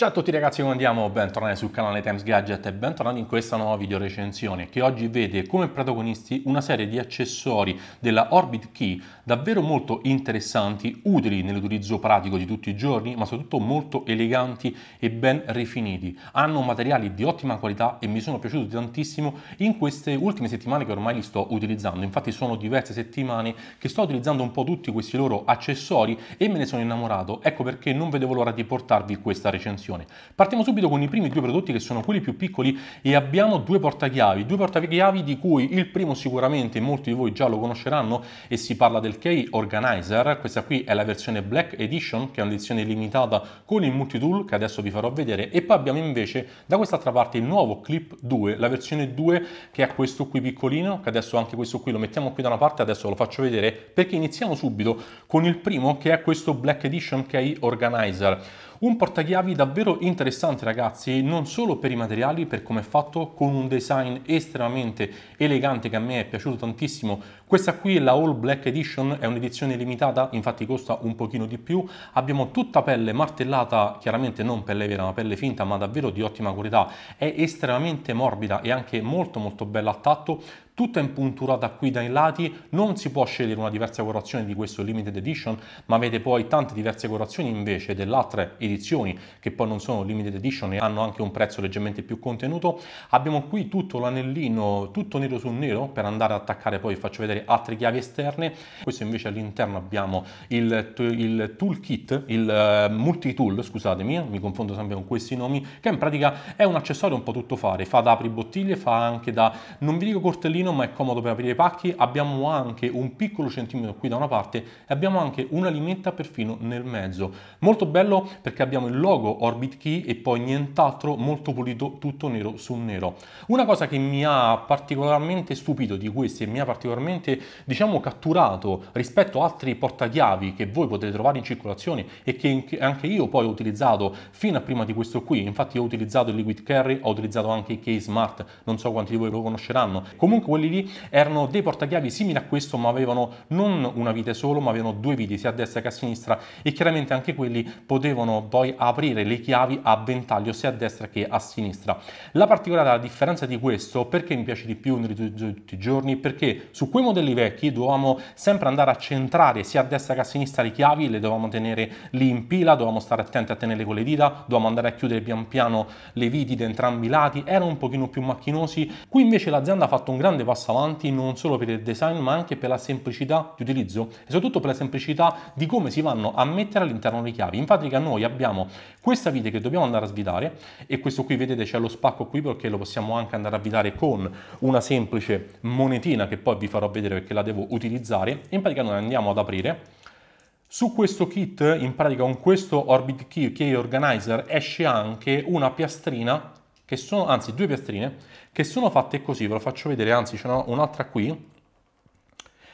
Ciao a tutti ragazzi, come andiamo? Bentornati sul canale Times Gadget e bentornati in questa nuova video recensione che oggi vede come protagonisti una serie di accessori della Orbit Key davvero molto interessanti, utili nell'utilizzo pratico di tutti i giorni, ma soprattutto molto eleganti e ben rifiniti. Hanno materiali di ottima qualità e mi sono piaciuti tantissimo in queste ultime settimane che ormai li sto utilizzando. Infatti sono diverse settimane che sto utilizzando un po' tutti questi loro accessori e me ne sono innamorato. Ecco perché non vedevo l'ora di portarvi questa recensione installazione. Partiamo subito con i primi due prodotti che sono quelli più piccoli e abbiamo due portachiavi, due portachiavi di cui il primo sicuramente molti di voi già lo conosceranno e si parla del Key Organizer, questa qui è la versione Black Edition che è un'edizione limitata con il multitool che adesso vi farò vedere e poi abbiamo invece da quest'altra parte il nuovo Clip 2, la versione 2 che è questo qui piccolino che adesso anche questo qui lo mettiamo qui da una parte, adesso lo faccio vedere perché iniziamo subito con il primo che è questo Black Edition Key Organizer. Un portachiavi davvero interessante ragazzi, non solo per i materiali, per come è fatto, con un design estremamente elegante che a me è piaciuto tantissimo. Questa qui è la All Black Edition, è un'edizione limitata, infatti costa un pochino di più. Abbiamo tutta pelle martellata, chiaramente non pelle vera ma pelle finta, ma davvero di ottima qualità. È estremamente morbida e anche molto molto bella a tatto tutta impunturata qui dai lati, non si può scegliere una diversa colorazione di questo limited edition, ma avete poi tante diverse colorazioni invece delle altre edizioni che poi non sono limited edition e hanno anche un prezzo leggermente più contenuto. Abbiamo qui tutto l'anellino, tutto nero su nero per andare ad attaccare poi, faccio vedere altre chiavi esterne. Questo invece all'interno abbiamo il, il toolkit, il uh, multitool, scusatemi, eh, mi confondo sempre con questi nomi, che in pratica è un accessorio un po' tutto fare, fa da apri bottiglie, fa anche da, non vi dico cortellino, legno ma è comodo per aprire i pacchi, abbiamo anche un piccolo centimetro qui da una parte e abbiamo anche una limetta perfino nel mezzo. Molto bello perché abbiamo il logo Orbit Key e poi nient'altro molto pulito tutto nero su nero. Una cosa che mi ha particolarmente stupito di questi e mi ha particolarmente diciamo catturato rispetto a altri portachiavi che voi potete trovare in circolazione e che anche io poi ho utilizzato fino a prima di questo qui, infatti ho utilizzato il Liquid Carry, ho utilizzato anche i Key Smart, non so quanti di voi lo conosceranno, comunque quelli lì erano dei portachiavi simili a questo, ma avevano non una vite solo, ma avevano due viti, sia a destra che a sinistra, e chiaramente anche quelli potevano poi aprire le chiavi a ventaglio sia a destra che a sinistra. La particolare la differenza di questo, perché mi piace di più nei tutti i giorni, perché su quei modelli vecchi dovevamo sempre andare a centrare sia a destra che a sinistra le chiavi, le dovevamo tenere lì in pila, dovevamo stare attenti a tenerle con le dita, dovevamo andare a chiudere pian piano le viti da entrambi i lati, erano un pochino più macchinosi. Qui invece l'azienda ha fatto un grande passo avanti non solo per il design ma anche per la semplicità di utilizzo e soprattutto per la semplicità di come si vanno a mettere all'interno le chiavi. In pratica noi abbiamo questa vite che dobbiamo andare a svitare e questo qui vedete c'è lo spacco qui perché lo possiamo anche andare a vitare con una semplice monetina che poi vi farò vedere perché la devo utilizzare. In pratica noi andiamo ad aprire su questo kit, in pratica con questo Orbit Key Key Organizer, esce anche una piastrina che sono, anzi due piastrine, che sono fatte così, ve lo faccio vedere, anzi ce n'ho un'altra qui,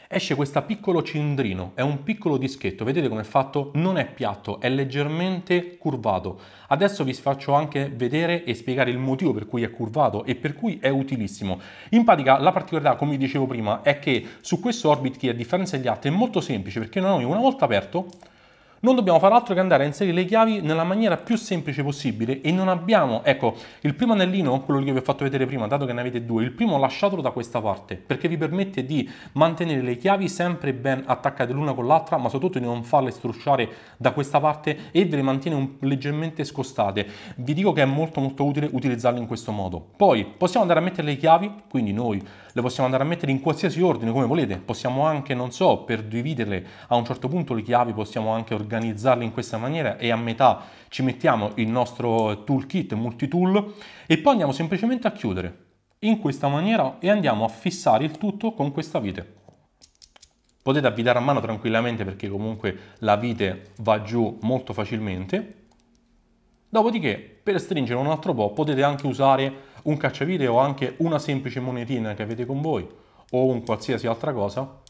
esce questo piccolo cilindrino, è un piccolo dischetto, vedete come è fatto? Non è piatto, è leggermente curvato. Adesso vi faccio anche vedere e spiegare il motivo per cui è curvato e per cui è utilissimo. In pratica la particolarità, come vi dicevo prima, è che su questo Orbit Key, a differenza degli altri, è molto semplice perché noi una volta aperto non dobbiamo far altro che andare a inserire le chiavi nella maniera più semplice possibile e non abbiamo, ecco, il primo anellino, quello che vi ho fatto vedere prima, dato che ne avete due, il primo lasciatelo da questa parte perché vi permette di mantenere le chiavi sempre ben attaccate l'una con l'altra, ma soprattutto di non farle strusciare da questa parte e ve le mantiene un, leggermente scostate. Vi dico che è molto molto utile utilizzarle in questo modo. Poi possiamo andare a mettere le chiavi, quindi noi le possiamo andare a mettere in qualsiasi ordine come volete, possiamo anche, non so, per dividerle a un certo punto le chiavi, possiamo anche organizzarle in questa maniera e a metà ci mettiamo il nostro toolkit multitool e poi andiamo semplicemente a chiudere in questa maniera e andiamo a fissare il tutto con questa vite potete avvitare a mano tranquillamente perché comunque la vite va giù molto facilmente. Dopodiché per stringere un altro po' potete anche usare un cacciavite o anche una semplice monetina che avete con voi o un qualsiasi altra cosa.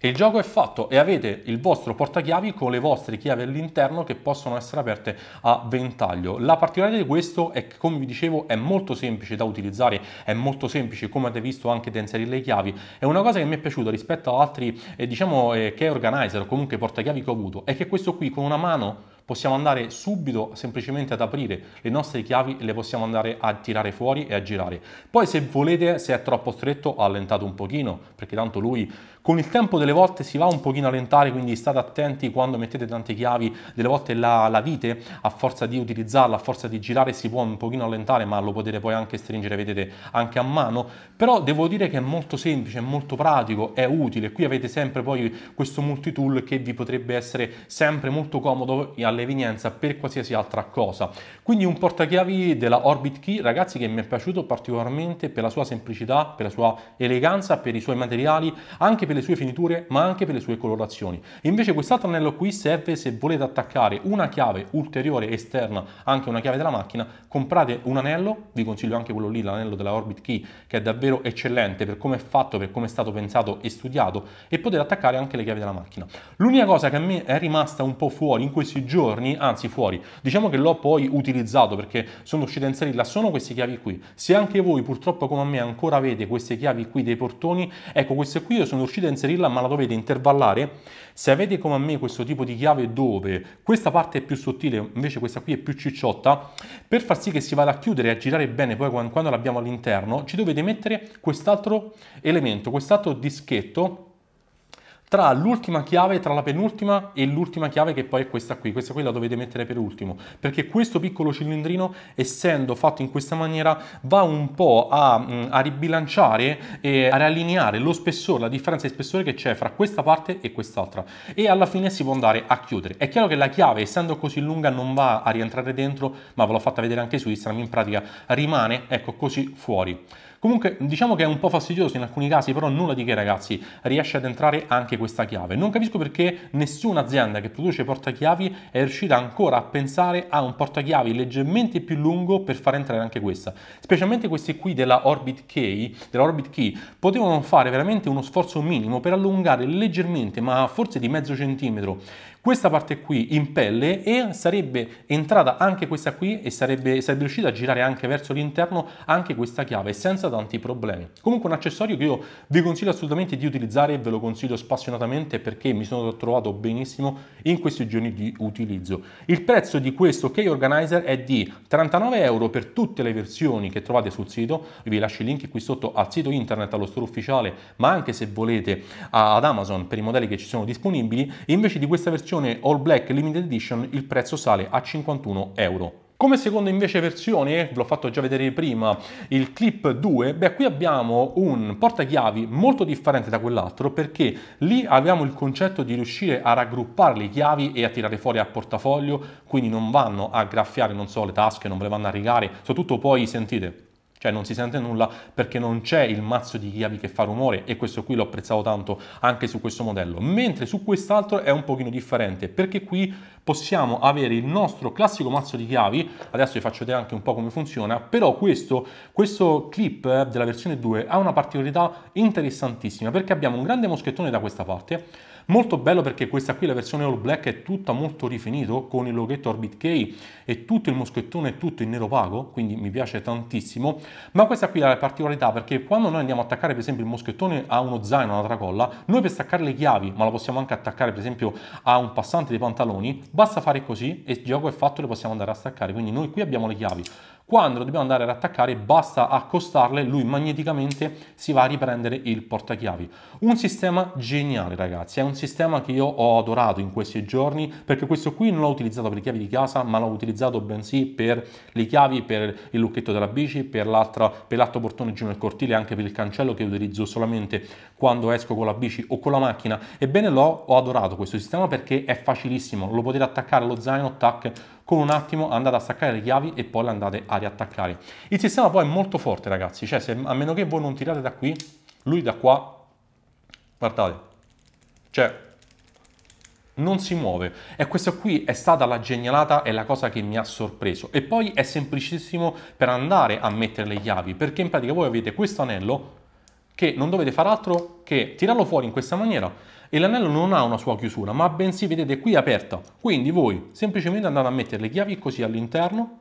E il gioco è fatto e avete il vostro portachiavi con le vostre chiavi all'interno che possono essere aperte a ventaglio. La particolarità di questo è che, come vi dicevo, è molto semplice da utilizzare, è molto semplice, come avete visto, anche da inserire le chiavi. È una cosa che mi è piaciuta rispetto ad altri, eh, diciamo, eh, che organizer o comunque portachiavi che ho avuto, è che questo qui con una mano possiamo andare subito semplicemente ad aprire le nostre chiavi e le possiamo andare a tirare fuori e a girare. Poi se volete, se è troppo stretto, allentate un pochino, perché tanto lui con il tempo delle volte si va un pochino a lentare, quindi state attenti quando mettete tante chiavi, delle volte la, la vite a forza di utilizzarla, a forza di girare si può un pochino allentare, ma lo potete poi anche stringere, vedete, anche a mano, però devo dire che è molto semplice, è molto pratico, è utile, qui avete sempre poi questo multitool che vi potrebbe essere sempre molto comodo levinienza per qualsiasi altra cosa. Quindi un portachiavi della Orbit Key, ragazzi, che mi è piaciuto particolarmente per la sua semplicità, per la sua eleganza, per i suoi materiali, anche per le sue finiture, ma anche per le sue colorazioni. Invece quest'altro anello qui serve se volete attaccare una chiave ulteriore esterna, anche una chiave della macchina, comprate un anello, vi consiglio anche quello lì, l'anello della Orbit Key, che è davvero eccellente per come è fatto, per come è stato pensato e studiato, e potete attaccare anche le chiavi della macchina. L'unica cosa che a me è rimasta un po' fuori in questi giorni giorni, anzi fuori. Diciamo che l'ho poi utilizzato perché sono uscito in serilla, sono queste chiavi qui. Se anche voi purtroppo come me ancora avete queste chiavi qui dei portoni, ecco queste qui io sono riuscito a inserirla ma la dovete intervallare. Se avete come me questo tipo di chiave dove questa parte è più sottile, invece questa qui è più cicciotta, per far sì che si vada a chiudere e a girare bene poi quando l'abbiamo all'interno, ci dovete mettere quest'altro elemento, quest'altro dischetto tra l'ultima chiave, tra la penultima e l'ultima chiave che poi è questa qui, questa qui la dovete mettere per ultimo, perché questo piccolo cilindrino essendo fatto in questa maniera va un po' a, mm, a ribilanciare e a riallineare lo spessore, la differenza di spessore che c'è fra questa parte e quest'altra e alla fine si può andare a chiudere. È chiaro che la chiave essendo così lunga non va a rientrare dentro, ma ve l'ho fatta vedere anche su Instagram, in pratica rimane ecco così fuori. Comunque diciamo che è un po' fastidioso in alcuni casi, però nulla di che ragazzi, riesce ad entrare anche questa chiave. Non capisco perché nessuna azienda che produce portachiavi è riuscita ancora a pensare a un portachiavi leggermente più lungo per far entrare anche questa. Specialmente questi qui della Orbit Key, della Orbit Key potevano fare veramente uno sforzo minimo per allungare leggermente, ma forse di mezzo centimetro, questa parte qui in pelle e sarebbe entrata anche questa qui e sarebbe, sarebbe riuscita a girare anche verso l'interno anche questa chiave senza tanti problemi. Comunque un accessorio che io vi consiglio assolutamente di utilizzare e ve lo consiglio spassionatamente perché mi sono trovato benissimo in questi giorni di utilizzo. Il prezzo di questo Key Organizer è di 39 euro per tutte le versioni che trovate sul sito, vi lascio i link qui sotto al sito internet, allo store ufficiale, ma anche se volete ad Amazon per i modelli che ci sono disponibili, invece di questa versione versione All Black Limited Edition il prezzo sale a 51 euro. Come seconda invece versione, l'ho fatto già vedere prima, il Clip 2, beh qui abbiamo un portachiavi molto differente da quell'altro perché lì abbiamo il concetto di riuscire a raggruppare le chiavi e a tirare fuori a portafoglio, quindi non vanno a graffiare, non so, le tasche, non ve le vanno a rigare, soprattutto poi sentite cioè non si sente nulla perché non c'è il mazzo di chiavi che fa rumore e questo qui l'ho apprezzato tanto anche su questo modello, mentre su quest'altro è un pochino differente perché qui possiamo avere il nostro classico mazzo di chiavi, adesso vi faccio vedere anche un po' come funziona, però questo, questo clip eh, della versione 2 ha una particolarità interessantissima perché abbiamo un grande moschettone da questa parte, Molto bello perché questa qui, la versione all black, è tutta molto rifinito con il loghetto Orbit key e tutto il moschettone è tutto in nero opaco, quindi mi piace tantissimo. Ma questa qui ha la particolarità perché quando noi andiamo a attaccare per esempio il moschettone a uno zaino, a una tracolla, noi per staccare le chiavi, ma la possiamo anche attaccare per esempio a un passante dei pantaloni, basta fare così e il gioco è fatto le possiamo andare a staccare. Quindi noi qui abbiamo le chiavi. Quando dobbiamo andare ad attaccare basta accostarle, lui magneticamente si va a riprendere il portachiavi. Un sistema geniale ragazzi, è un sistema che io ho adorato in questi giorni perché questo qui non l'ho utilizzato per le chiavi di casa ma l'ho utilizzato bensì per le chiavi, per il lucchetto della bici, per l'altro portone giù nel cortile, anche per il cancello che utilizzo solamente quando esco con la bici o con la macchina. Ebbene l'ho adorato questo sistema perché è facilissimo, lo potete attaccare allo zaino, tac, con un attimo andate a staccare le chiavi e poi le andate a riattaccare. Il sistema poi è molto forte ragazzi, cioè se, a meno che voi non tirate da qui, lui da qua, guardate, cioè non si muove e questa qui è stata la genialata e la cosa che mi ha sorpreso e poi è semplicissimo per andare a mettere le chiavi perché in pratica voi avete questo anello che non dovete fare altro che tirarlo fuori in questa maniera e l'anello non ha una sua chiusura, ma bensì vedete qui aperta. Quindi voi semplicemente andate a mettere le chiavi così all'interno,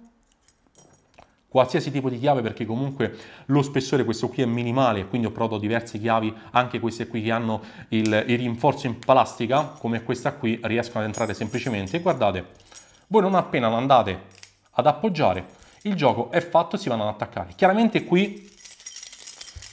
qualsiasi tipo di chiave perché comunque lo spessore questo qui è minimale quindi ho provato diverse chiavi anche queste qui che hanno il, il rinforzo in plastica come questa qui riescono ad entrare semplicemente e guardate voi non appena andate ad appoggiare il gioco è fatto si vanno ad attaccare chiaramente qui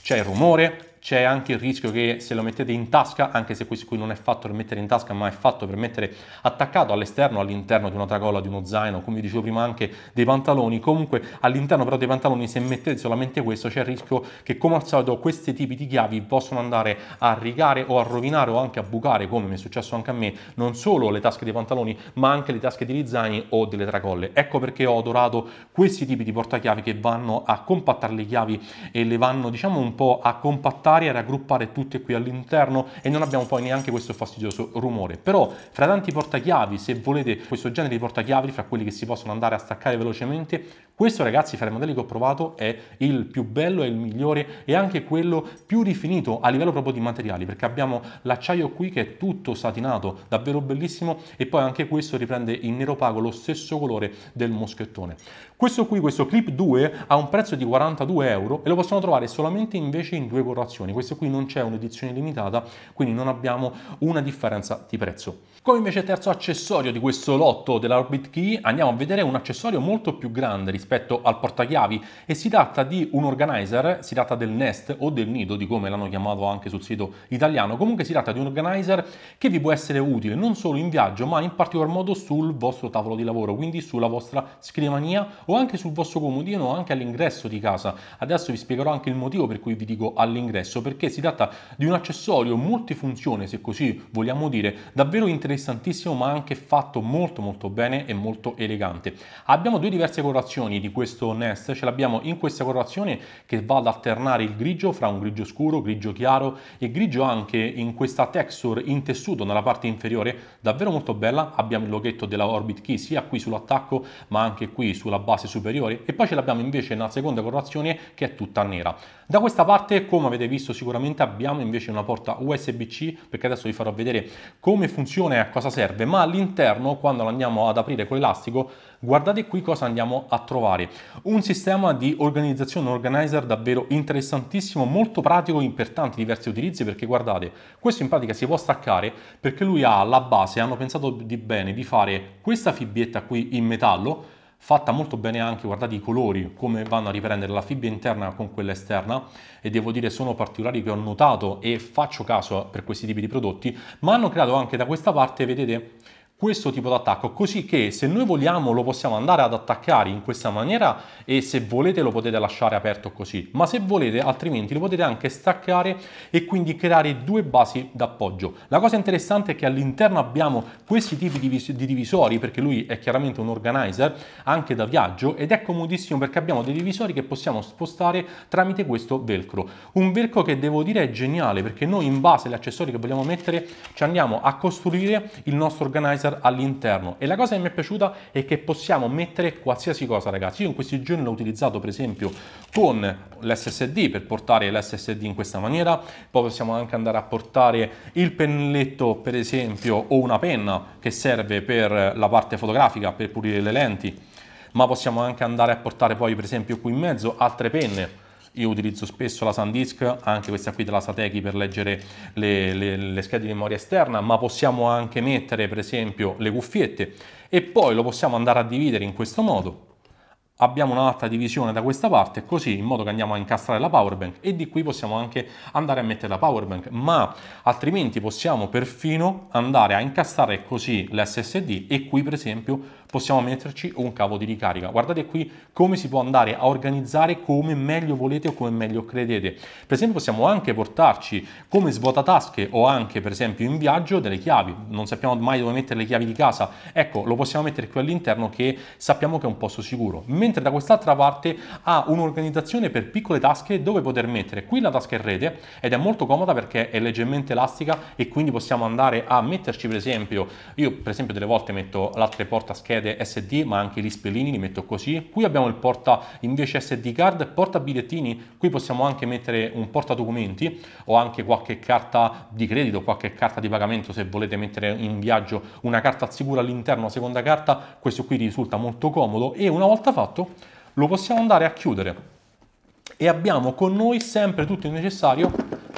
c'è il rumore c'è anche il rischio che se lo mettete in tasca, anche se questo qui non è fatto per mettere in tasca, ma è fatto per mettere attaccato all'esterno, all'interno di una tracolla, di uno zaino, come dicevo prima anche dei pantaloni, comunque all'interno però dei pantaloni se mettete solamente questo c'è il rischio che come al solito questi tipi di chiavi possono andare a rigare o a rovinare o anche a bucare, come mi è successo anche a me, non solo le tasche dei pantaloni, ma anche le tasche degli zaini o delle tracolle. Ecco perché ho adorato questi tipi di portachiavi che vanno a compattare le chiavi e le vanno diciamo un po' a compattare varie, raggruppare tutte qui all'interno e non abbiamo poi neanche questo fastidioso rumore. Però fra tanti portachiavi, se volete questo genere di portachiavi, fra quelli che si possono andare a staccare velocemente, questo ragazzi fra i modelli che ho provato è il più bello, è il migliore e anche quello più rifinito a livello proprio di materiali, perché abbiamo l'acciaio qui che è tutto satinato, davvero bellissimo e poi anche questo riprende in nero pago lo stesso colore del moschettone. Questo qui, questo Clip 2, ha un prezzo di 42 euro e lo possiamo trovare solamente invece in due colorazioni edizioni, questo qui non c'è un'edizione limitata, quindi non abbiamo una differenza di prezzo. Come invece terzo accessorio di questo lotto dell'Orbit Key andiamo a vedere un accessorio molto più grande rispetto al portachiavi e si tratta di un organizer, si tratta del Nest o del Nido di come l'hanno chiamato anche sul sito italiano, comunque si tratta di un organizer che vi può essere utile non solo in viaggio ma in particolar modo sul vostro tavolo di lavoro, quindi sulla vostra scrivania o anche sul vostro comodino o anche all'ingresso di casa. Adesso vi spiegherò anche il motivo per cui vi dico all'ingresso stesso perché si tratta di un accessorio multifunzione, se così vogliamo dire, davvero interessantissimo ma anche fatto molto molto bene e molto elegante. Abbiamo due diverse colorazioni di questo Nest, ce l'abbiamo in questa colorazione che va ad alternare il grigio fra un grigio scuro, grigio chiaro e grigio anche in questa texture in tessuto nella parte inferiore, davvero molto bella, abbiamo il loghetto della Orbit Key sia qui sull'attacco ma anche qui sulla base superiore e poi ce l'abbiamo invece nella seconda colorazione che è tutta nera. Da questa parte come avete visto visto sicuramente abbiamo invece una porta USB-C perché adesso vi farò vedere come funziona e a cosa serve ma all'interno quando lo andiamo ad aprire con l'elastico guardate qui cosa andiamo a trovare un sistema di organizzazione organizer davvero interessantissimo molto pratico per tanti diversi utilizzi perché guardate questo in pratica si può staccare perché lui ha la base hanno pensato di bene di fare questa fibietta qui in metallo fatta molto bene anche, guardate i colori, come vanno a riprendere la fibbia interna con quella esterna e devo dire sono particolari che ho notato e faccio caso per questi tipi di prodotti, ma hanno creato anche da questa parte, vedete, questo tipo di attacco, così che se noi vogliamo lo possiamo andare ad attaccare in questa maniera e se volete lo potete lasciare aperto così, ma se volete altrimenti lo potete anche staccare e quindi creare due basi d'appoggio. La cosa interessante è che all'interno abbiamo questi tipi di, di divisori perché lui è chiaramente un organizer anche da viaggio ed è comodissimo perché abbiamo dei divisori che possiamo spostare tramite questo velcro. Un velcro che devo dire è geniale perché noi in base agli accessori che vogliamo mettere ci andiamo a costruire il nostro organizer sensor all'interno e la cosa che mi è piaciuta è che possiamo mettere qualsiasi cosa ragazzi io in questi giorni l'ho utilizzato per esempio con l'SSD per portare l'SSD in questa maniera poi possiamo anche andare a portare il pennelletto per esempio o una penna che serve per la parte fotografica per pulire le lenti ma possiamo anche andare a portare poi per esempio qui in mezzo altre penne io utilizzo spesso la SanDisk, anche questa qui della Satechi per leggere le, le, le schede di memoria esterna, ma possiamo anche mettere per esempio le cuffiette e poi lo possiamo andare a dividere in questo modo abbiamo un'altra divisione da questa parte così in modo che andiamo a incastrare la power bank e di qui possiamo anche andare a mettere la power bank ma altrimenti possiamo perfino andare a incastrare così l'SSD e qui per esempio possiamo metterci un cavo di ricarica guardate qui come si può andare a organizzare come meglio volete o come meglio credete per esempio possiamo anche portarci come svuotatasche o anche per esempio in viaggio delle chiavi non sappiamo mai dove mettere le chiavi di casa ecco lo possiamo mettere qui all'interno che sappiamo che è un posto sicuro mentre da quest'altra parte ha un'organizzazione per piccole tasche dove poter mettere qui la tasca in rete ed è molto comoda perché è leggermente elastica e quindi possiamo andare a metterci per esempio, io per esempio delle volte metto l'altre porta schede SD ma anche gli spellini li metto così, qui abbiamo il porta invece SD card, porta bigliettini, qui possiamo anche mettere un porta documenti o anche qualche carta di credito, qualche carta di pagamento se volete mettere in viaggio una carta al sicuro all'interno, seconda carta, questo qui risulta molto comodo e una volta fatto fatto, lo possiamo andare a chiudere e abbiamo con noi sempre tutto il necessario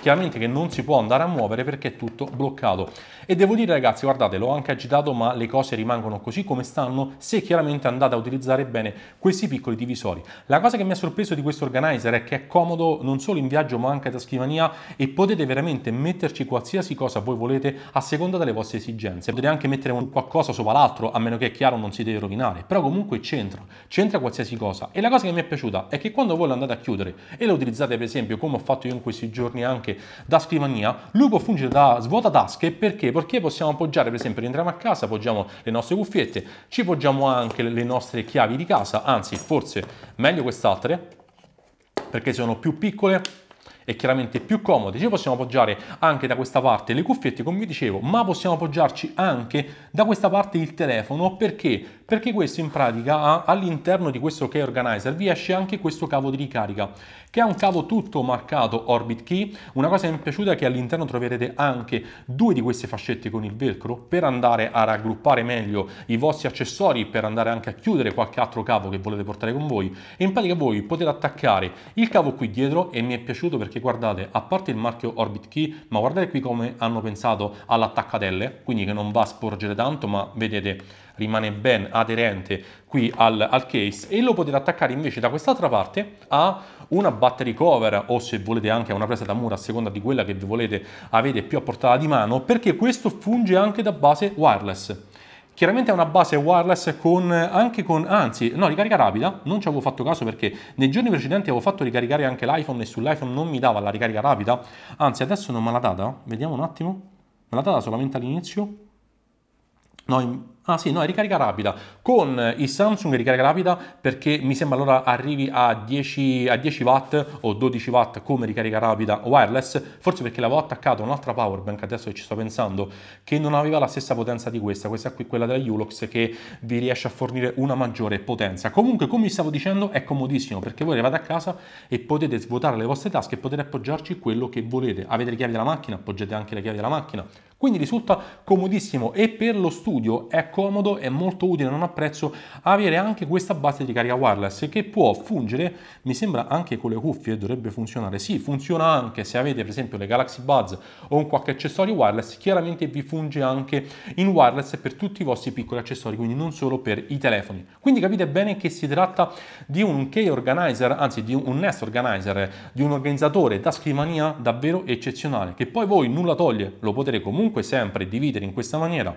chiaramente che non si può andare a muovere perché è tutto bloccato. E devo dire ragazzi, guardate, l'ho anche agitato, ma le cose rimangono così come stanno se chiaramente andate a utilizzare bene questi piccoli divisori. La cosa che mi ha sorpreso di questo organizer è che è comodo non solo in viaggio ma anche da scrivania e potete veramente metterci qualsiasi cosa voi volete a seconda delle vostre esigenze. Potete anche mettere qualcosa sopra l'altro, a meno che è chiaro non si deve rovinare, però comunque c'entra, c'entra qualsiasi cosa. E la cosa che mi è piaciuta è che quando voi lo andate a chiudere e lo utilizzate per esempio come ho fatto io in questi giorni anche da scrivania, lui può fungere da svuotatasche perché? Perché possiamo appoggiare, per esempio, rientriamo a casa, appoggiamo le nostre cuffiette, ci poggiamo anche le nostre chiavi di casa, anzi forse meglio quest'altre perché sono più piccole è chiaramente più comodo. Ci possiamo appoggiare anche da questa parte le cuffiette, come vi dicevo, ma possiamo appoggiarci anche da questa parte il telefono. Perché? Perché questo in pratica all'interno di questo key organizer vi esce anche questo cavo di ricarica, che è un cavo tutto marcato Orbit Key. Una cosa che mi è piaciuta è che all'interno troverete anche due di queste fascette con il velcro per andare a raggruppare meglio i vostri accessori, per andare anche a chiudere qualche altro cavo che volete portare con voi. E in pratica voi potete attaccare il cavo qui dietro e mi è piaciuto perché perché guardate, a parte il marchio Orbit Key, ma guardate qui come hanno pensato all'attaccatelle, quindi che non va a sporgere tanto, ma vedete rimane ben aderente qui al, al case e lo potete attaccare invece da quest'altra parte a una battery cover o se volete anche a una presa da muro a seconda di quella che volete avete più a portata di mano perché questo funge anche da base wireless Chiaramente è una base wireless con, anche con, anzi, no, ricarica rapida, non ci avevo fatto caso perché nei giorni precedenti avevo fatto ricaricare anche l'iPhone e sull'iPhone non mi dava la ricarica rapida, anzi adesso non me l'ha data, vediamo un attimo, me l'ha data solamente all'inizio, no, in, Ah sì, no, è ricarica rapida. Con eh, i Samsung è ricarica rapida perché mi sembra allora arrivi a 10, a 10 watt o 12 watt come ricarica rapida wireless, forse perché l'avevo attaccato un'altra power bank, adesso che ci sto pensando, che non aveva la stessa potenza di questa, questa qui quella della Ulox che vi riesce a fornire una maggiore potenza. Comunque, come vi stavo dicendo, è comodissimo perché voi arrivate a casa e potete svuotare le vostre tasche e potete appoggiarci quello che volete. Avete le chiavi della macchina, appoggiate anche le chiavi della macchina quindi risulta comodissimo e per lo studio è comodo, è molto utile, non apprezzo avere anche questa base di carica wireless che può fungere, mi sembra anche con le cuffie dovrebbe funzionare. Sì, funziona anche se avete per esempio le Galaxy Buds o un qualche accessorio wireless, chiaramente vi funge anche in wireless per tutti i vostri piccoli accessori, quindi non solo per i telefoni. Quindi capite bene che si tratta di un key organizer, anzi di un nest organizer, di un organizzatore da scrivania davvero eccezionale, che poi voi nulla toglie, lo potete comunque comunque sempre dividere in questa maniera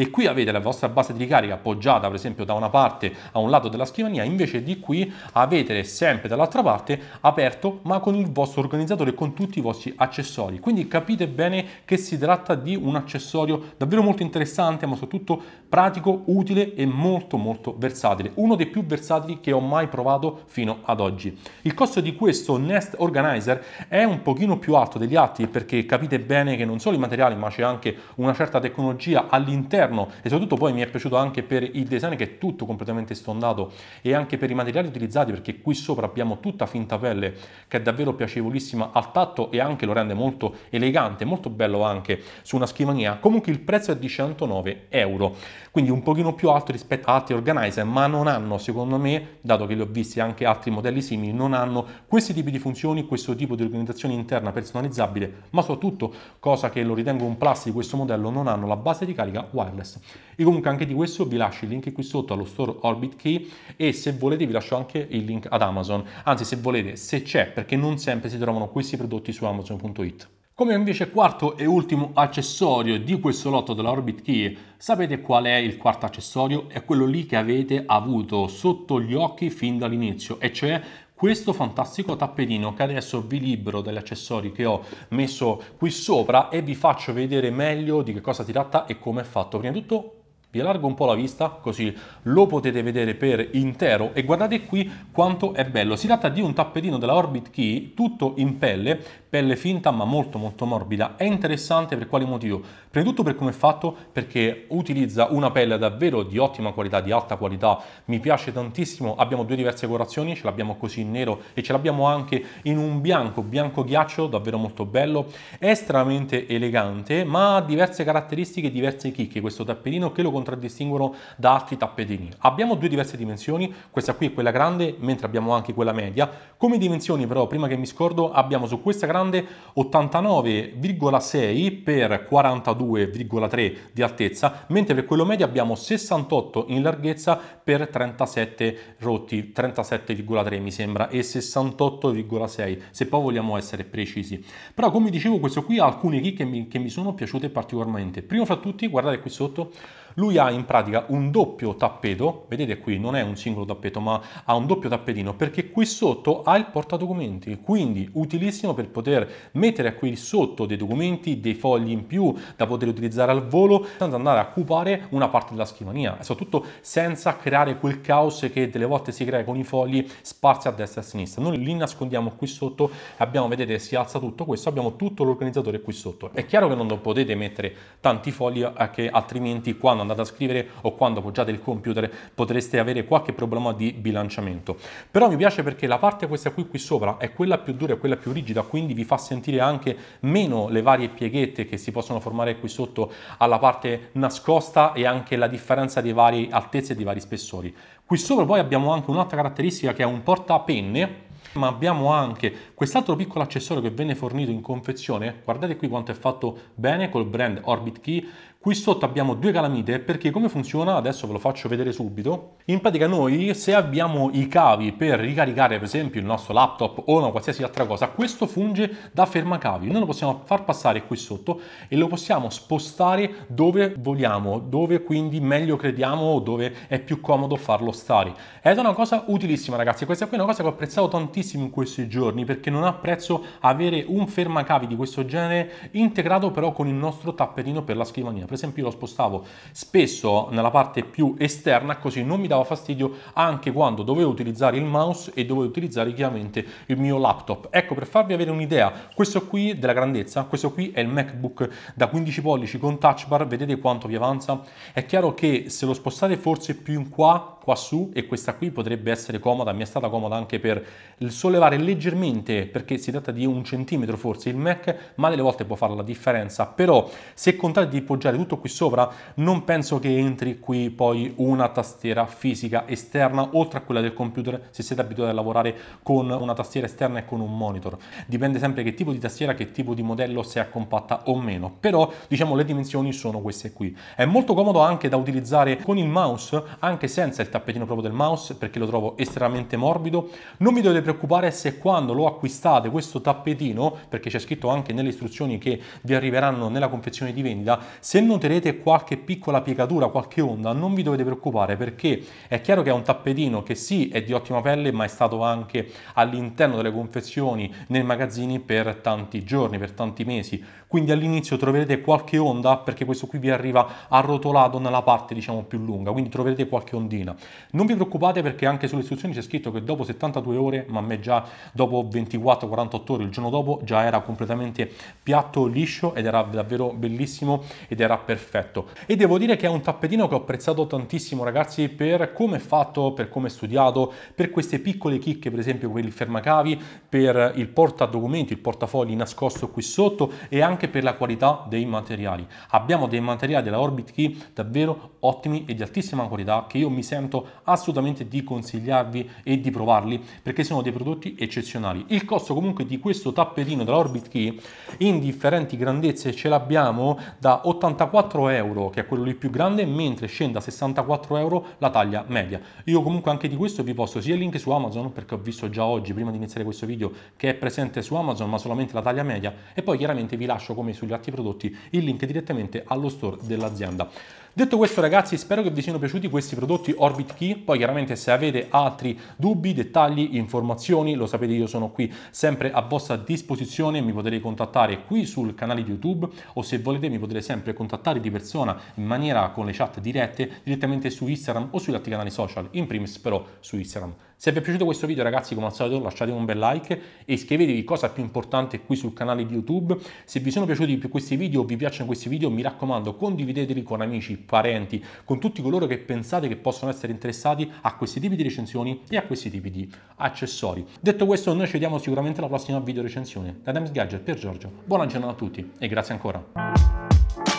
e qui avete la vostra base di ricarica appoggiata per esempio da una parte a un lato della scrivania, invece di qui avete sempre dall'altra parte aperto ma con il vostro organizzatore con tutti i vostri accessori. Quindi capite bene che si tratta di un accessorio davvero molto interessante ma soprattutto pratico, utile e molto molto versatile. Uno dei più versatili che ho mai provato fino ad oggi. Il costo di questo Nest Organizer è un pochino più alto degli altri perché capite bene che non solo i materiali ma c'è anche una certa tecnologia all'interno all'interno e soprattutto poi mi è piaciuto anche per il design che è tutto completamente stondato e anche per i materiali utilizzati perché qui sopra abbiamo tutta finta pelle che è davvero piacevolissima al tatto e anche lo rende molto elegante, molto bello anche su una scrivania. Comunque il prezzo è di 109 euro, quindi un pochino più alto rispetto a altri organizer, ma non hanno, secondo me, dato che li ho visti anche altri modelli simili, non hanno questi tipi di funzioni, questo tipo di organizzazione interna personalizzabile, ma soprattutto, cosa che lo ritengo un plus di questo modello, non hanno la base di carica wireless wireless. Io comunque anche di questo vi lascio il link qui sotto allo store Orbit Key e se volete vi lascio anche il link ad Amazon, anzi se volete, se c'è, perché non sempre si trovano questi prodotti su amazon.it. Come invece quarto e ultimo accessorio di questo lotto della Orbit Key, sapete qual è il quarto accessorio? È quello lì che avete avuto sotto gli occhi fin dall'inizio, e cioè questo fantastico tappetino che adesso vi libero dagli accessori che ho messo qui sopra e vi faccio vedere meglio di che cosa si tratta e come è fatto. Prima di tutto vi allargo un po' la vista così lo potete vedere per intero e guardate qui quanto è bello. Si tratta di un tappetino della Orbit Key tutto in pelle, pelle finta ma molto molto morbida. È interessante per quale motivo? Prima di tutto per come è fatto perché utilizza una pelle davvero di ottima qualità, di alta qualità. Mi piace tantissimo, abbiamo due diverse colorazioni, ce l'abbiamo così in nero e ce l'abbiamo anche in un bianco, bianco ghiaccio, davvero molto bello. È estremamente elegante ma ha diverse caratteristiche, diverse chicche questo tappetino che lo contraddistinguono da altri tappetini. Abbiamo due diverse dimensioni, questa qui è quella grande, mentre abbiamo anche quella media. Come dimensioni però, prima che mi scordo, abbiamo su questa grande 89,6 x 42,3 di altezza, mentre per quello medio abbiamo 68 in larghezza per 37 rotti, 37,3 mi sembra, e 68,6 se poi vogliamo essere precisi. Però come dicevo questo qui ha alcune chicche che mi sono piaciute particolarmente. Primo fra tutti, guardate qui sotto, lui ha in pratica un doppio tappeto, vedete qui non è un singolo tappeto ma ha un doppio tappetino perché qui sotto ha il portadocumenti, quindi utilissimo per poter mettere qui sotto dei documenti, dei fogli in più da poter utilizzare al volo senza andare a occupare una parte della scrivania soprattutto senza creare quel caos che delle volte si crea con i fogli sparsi a destra e a sinistra. Noi li nascondiamo qui sotto, abbiamo, vedete, si alza tutto questo, abbiamo tutto l'organizzatore qui sotto. È chiaro che non potete mettere tanti fogli eh, che altrimenti quando andate a scrivere o quando appoggiate il computer potreste avere qualche problema di bilanciamento. Però mi piace perché la parte questa qui qui sopra è quella più dura e quella più rigida, quindi vi fa sentire anche meno le varie pieghette che si possono formare qui sotto alla parte nascosta e anche la differenza di varie altezze e di vari spessori. Qui sopra poi abbiamo anche un'altra caratteristica che è un portapenne ma abbiamo anche quest'altro piccolo accessorio che venne fornito in confezione guardate qui quanto è fatto bene col brand Orbit Key Qui sotto abbiamo due calamite perché come funziona adesso ve lo faccio vedere subito. In pratica noi se abbiamo i cavi per ricaricare per esempio il nostro laptop o una qualsiasi altra cosa, questo funge da fermacavi. Noi lo possiamo far passare qui sotto e lo possiamo spostare dove vogliamo, dove quindi meglio crediamo o dove è più comodo farlo stare. Ed è una cosa utilissima ragazzi, questa qui è una cosa che ho apprezzato tantissimo in questi giorni perché non apprezzo avere un fermacavi di questo genere integrato però con il nostro tapperino per la scrivania. Per esempio io lo spostavo spesso nella parte più esterna, così non mi dava fastidio anche quando dovevo utilizzare il mouse e dovevo utilizzare chiaramente il mio laptop. Ecco, per farvi avere un'idea, questo qui della grandezza, questo qui è il MacBook da 15 pollici con touch bar, vedete quanto vi avanza? È chiaro che se lo spostate forse più in qua, qua su e questa qui potrebbe essere comoda, mi è stata comoda anche per sollevare leggermente perché si tratta di un centimetro forse il Mac, ma delle volte può fare la differenza, però se contate di poggiare tutto qui sopra, non penso che entri qui poi una tastiera fisica esterna oltre a quella del computer se siete abituati a lavorare con una tastiera esterna e con un monitor. Dipende sempre che tipo di tastiera, che tipo di modello, se è compatta o meno, però diciamo le dimensioni sono queste qui. È molto comodo anche da utilizzare con il mouse, anche senza il tappetino proprio del mouse, perché lo trovo estremamente morbido. Non vi dovete preoccupare se quando lo acquistate questo tappetino, perché c'è scritto anche nelle istruzioni che vi arriveranno nella confezione di vendita, se noterete qualche piccola piegatura, qualche onda, non vi dovete preoccupare perché è chiaro che è un tappetino che sì è di ottima pelle ma è stato anche all'interno delle confezioni nei magazzini per tanti giorni, per tanti mesi, quindi all'inizio troverete qualche onda perché questo qui vi arriva arrotolato nella parte diciamo più lunga, quindi troverete qualche ondina. Non vi preoccupate perché anche sulle istruzioni c'è scritto che dopo 72 ore, ma a me già dopo 24-48 ore, il giorno dopo già era completamente piatto, liscio ed era davvero bellissimo ed era perfetto. E devo dire che è un tappetino che ho apprezzato tantissimo ragazzi per come è fatto, per come è studiato, per queste piccole chicche per esempio per il fermacavi, per il porta documenti, il portafogli nascosto qui sotto e anche anche per la qualità dei materiali. Abbiamo dei materiali della Orbit Key davvero ottimi e di altissima qualità che io mi sento assolutamente di consigliarvi e di provarli perché sono dei prodotti eccezionali. Il costo comunque di questo tappetino della Orbit Key in differenti grandezze ce l'abbiamo da 84 euro che è quello lì più grande mentre scende a 64 euro la taglia media. Io comunque anche di questo vi posto sia il link su Amazon perché ho visto già oggi prima di iniziare questo video che è presente su Amazon ma solamente la taglia media e poi chiaramente vi lascio lascio come sugli altri prodotti il link direttamente allo store dell'azienda. Detto questo ragazzi spero che vi siano piaciuti questi prodotti Orbit Key, poi chiaramente se avete altri dubbi, dettagli, informazioni, lo sapete io sono qui sempre a vostra disposizione, mi potete contattare qui sul canale di YouTube o se volete mi potete sempre contattare di persona in maniera con le chat dirette direttamente su Instagram o sugli altri canali social, in primis però su Instagram. Se vi è piaciuto questo video ragazzi come al solito lasciate un bel like e iscrivetevi, cosa più importante qui sul canale di YouTube. Se vi sono piaciuti questi video, vi piacciono questi video, mi raccomando condivideteli con amici, parenti, con tutti coloro che pensate che possono essere interessati a questi tipi di recensioni e a questi tipi di accessori. Detto questo, noi ci vediamo sicuramente alla prossima video recensione. Da Times Gadget per Giorgio. Buona giornata a tutti e grazie ancora.